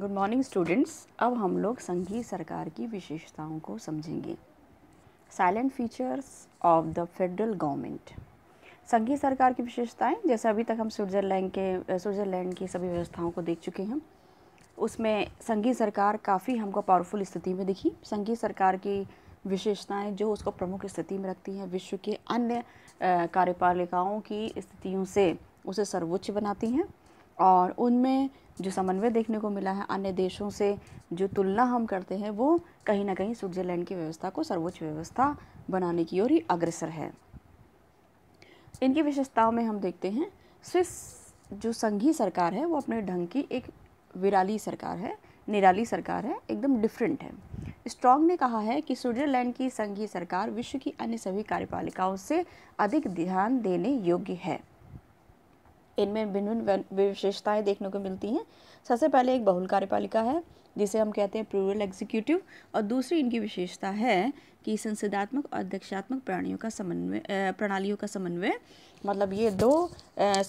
good morning students अब हम लोग संघीय सरकार की विशेषताओं को समझेंगे salient features of the federal government संघीय सरकार की विशेषताएं जैसे अभी तक हम स्विट्ज़रलैंड के स्विट्ज़रलैंड की सभी व्यवस्थाओं को देख चुके हैं उसमें संघीय सरकार काफ़ी हमको पावरफुल स्थिति में दिखी संघीय सरकार की विशेषताएं जो उसको प्रमुख स्थिति में रखती हैं विश्व के अन्य कार्यपालिकाओं की स्थितियों से उसे सर्वोच्च बनाती हैं और उनमें जो समन्वय देखने को मिला है अन्य देशों से जो तुलना हम करते हैं वो कहीं ना कहीं स्विट्ज़रलैंड की व्यवस्था को सर्वोच्च व्यवस्था बनाने की ओर ही अग्रसर है इनकी विशेषताओं में हम देखते हैं स्विस जो संघीय सरकार है वो अपने ढंग की एक विराली सरकार है निराली सरकार है एकदम डिफरेंट है स्ट्रॉन्ग ने कहा है कि स्विट्जरलैंड की संघीय सरकार विश्व की अन्य सभी कार्यपालिकाओं से अधिक ध्यान देने योग्य है इनमें भिन्न भिन्न विशेषताएं देखने को मिलती हैं सबसे पहले एक बहुल कार्यपालिका है जिसे हम कहते हैं प्रूरल एग्जीक्यूटिव और दूसरी इनकी विशेषता है कि संसदात्मक और अध्यक्षात्मक प्राणियों का समन्वय प्रणालियों का समन्वय मतलब ये दो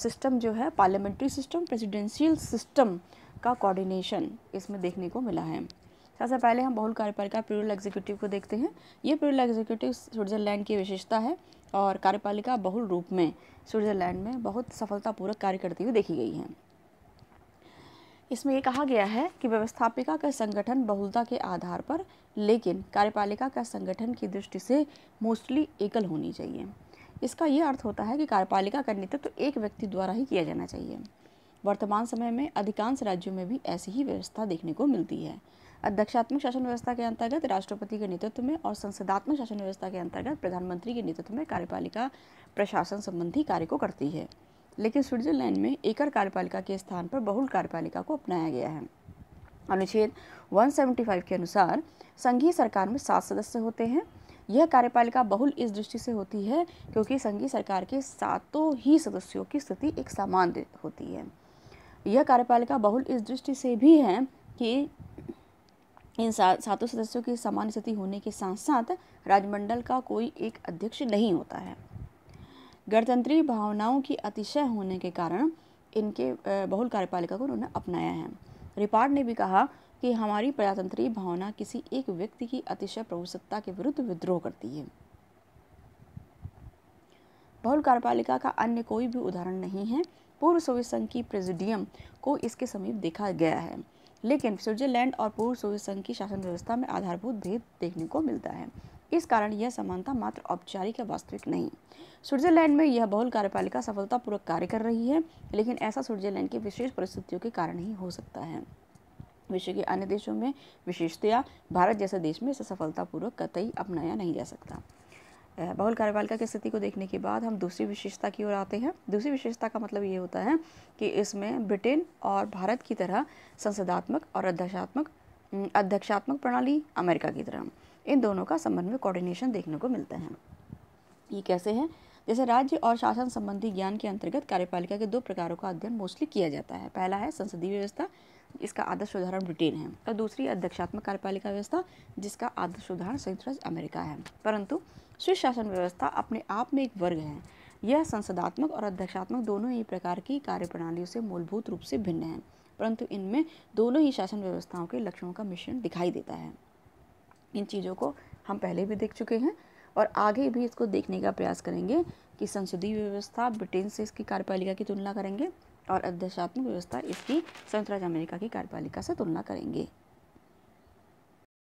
सिस्टम जो है पार्लियामेंट्री सिस्टम प्रेसिडेंशियल सिस्टम का कोऑर्डिनेशन इसमें देखने को मिला है सबसे पहले हम बहुल कार्यपालिका का प्यूरल एग्जीक्यूटिव को देखते हैं ये प्यूरल एग्जीक्यूटिव स्विट्जरलैंड की विशेषता है और कार्यपालिका बहुल रूप में स्विट्जरलैंड में बहुत सफलतापूर्वक कार्य करती हुई देखी गई है इसमें यह कहा गया है कि व्यवस्थापिका का संगठन बहुलता के आधार पर लेकिन कार्यपालिका का संगठन की दृष्टि से मोस्टली एकल होनी चाहिए इसका यह अर्थ होता है कि कार्यपालिका का नेतृत्व तो एक व्यक्ति द्वारा ही किया जाना चाहिए वर्तमान समय में अधिकांश राज्यों में भी ऐसी ही व्यवस्था देखने को मिलती है अध्यक्षात्मक शासन व्यवस्था के अंतर्गत राष्ट्रपति के नेतृत्व में और संसदात्मक शासन व्यवस्था के अंतर्गत प्रधानमंत्री के नेतृत्व में कार्यपालिका प्रशासन संबंधी कार्य को करती है लेकिन स्विट्जरलैंड में एकल कार्यपालिका के स्थान पर बहुल कार्यपालिका को अपनाया गया है अनुच्छेद 175 के अनुसार संघीय सरकार में सात सदस्य होते हैं यह कार्यपालिका बहुल इस दृष्टि से होती है क्योंकि संघीय सरकार के सातों ही सदस्यों की स्थिति एक समान होती है यह कार्यपालिका बहुल इस दृष्टि से भी है कि इन सातों सदस्यों की सामान्य स्थिति होने के साथ साथ राजमंडल का कोई एक अध्यक्ष नहीं होता है गणतंत्री भावनाओं की अतिशय होने के कारण इनके बहुल कार्यपालिका को उन्होंने अपनाया है रिपार्ट ने भी कहा कि हमारी प्रजातंत्री भावना किसी एक व्यक्ति की अतिशय प्रभुसत्ता के विरुद्ध विद्रोह करती है बहुल कार्यपालिका का अन्य कोई भी उदाहरण नहीं है पूर्व सोवियत संघ की प्रेसिडियम को इसके समीप देखा गया है लेकिन स्विट्जरलैंड और पूर्व सोवियत संघ की शासन व्यवस्था में आधारभूत भेद देखने को मिलता है इस कारण यह समानता मात्र औपचारिक या वास्तविक नहीं स्विट्जरलैंड में यह बहुल कार्यपालिका सफलतापूर्वक कार्य कर रही है लेकिन ऐसा स्विट्जरलैंड की विशेष परिस्थितियों के कारण ही हो सकता है विश्व के अन्य देशों में विशेषतया भारत जैसे देश में इसे सफलतापूर्वक कतई अपनाया नहीं जा सकता बहुल कार्यपालिका की स्थिति को देखने के बाद हम दूसरी विशेषता की ओर आते हैं दूसरी विशेषता का मतलब ये होता है कि इसमें ब्रिटेन और भारत की तरह संसदात्मक और अध्यक्षात्मक अध्यक्षात्मक प्रणाली अमेरिका की तरह इन दोनों का संबंध में कोऑर्डिनेशन देखने को मिलता है ये कैसे है जैसे राज्य और शासन संबंधी ज्ञान के अंतर्गत कार्यपालिका के दो प्रकारों का अध्ययन मोस्टली किया जाता है पहला है संसदीय व्यवस्था इसका आदर्श उदाहरण ब्रिटेन है और दूसरी अध्यक्षात्मक कार्यपालिका व्यवस्था जिसका आदर्श उदाहरण संयुक्त राज्य अमेरिका है परंतु स्विस शासन व्यवस्था अपने आप में एक वर्ग है यह संसदात्मक और अध्यक्षात्मक दोनों ही प्रकार की कार्यप्रणालियों से मूलभूत रूप से भिन्न है परंतु इनमें दोनों ही शासन व्यवस्थाओं के लक्षणों का मिश्रण दिखाई देता है इन चीज़ों को हम पहले भी देख चुके हैं और आगे भी इसको देखने का प्रयास करेंगे की संसदीय व्यवस्था ब्रिटेन से इसकी कार्यपालिका की तुलना करेंगे और अध्यक्षात्मक व्यवस्था इसकी संयुक्त राज्य अमेरिका की कार्यपालिका से तुलना करेंगे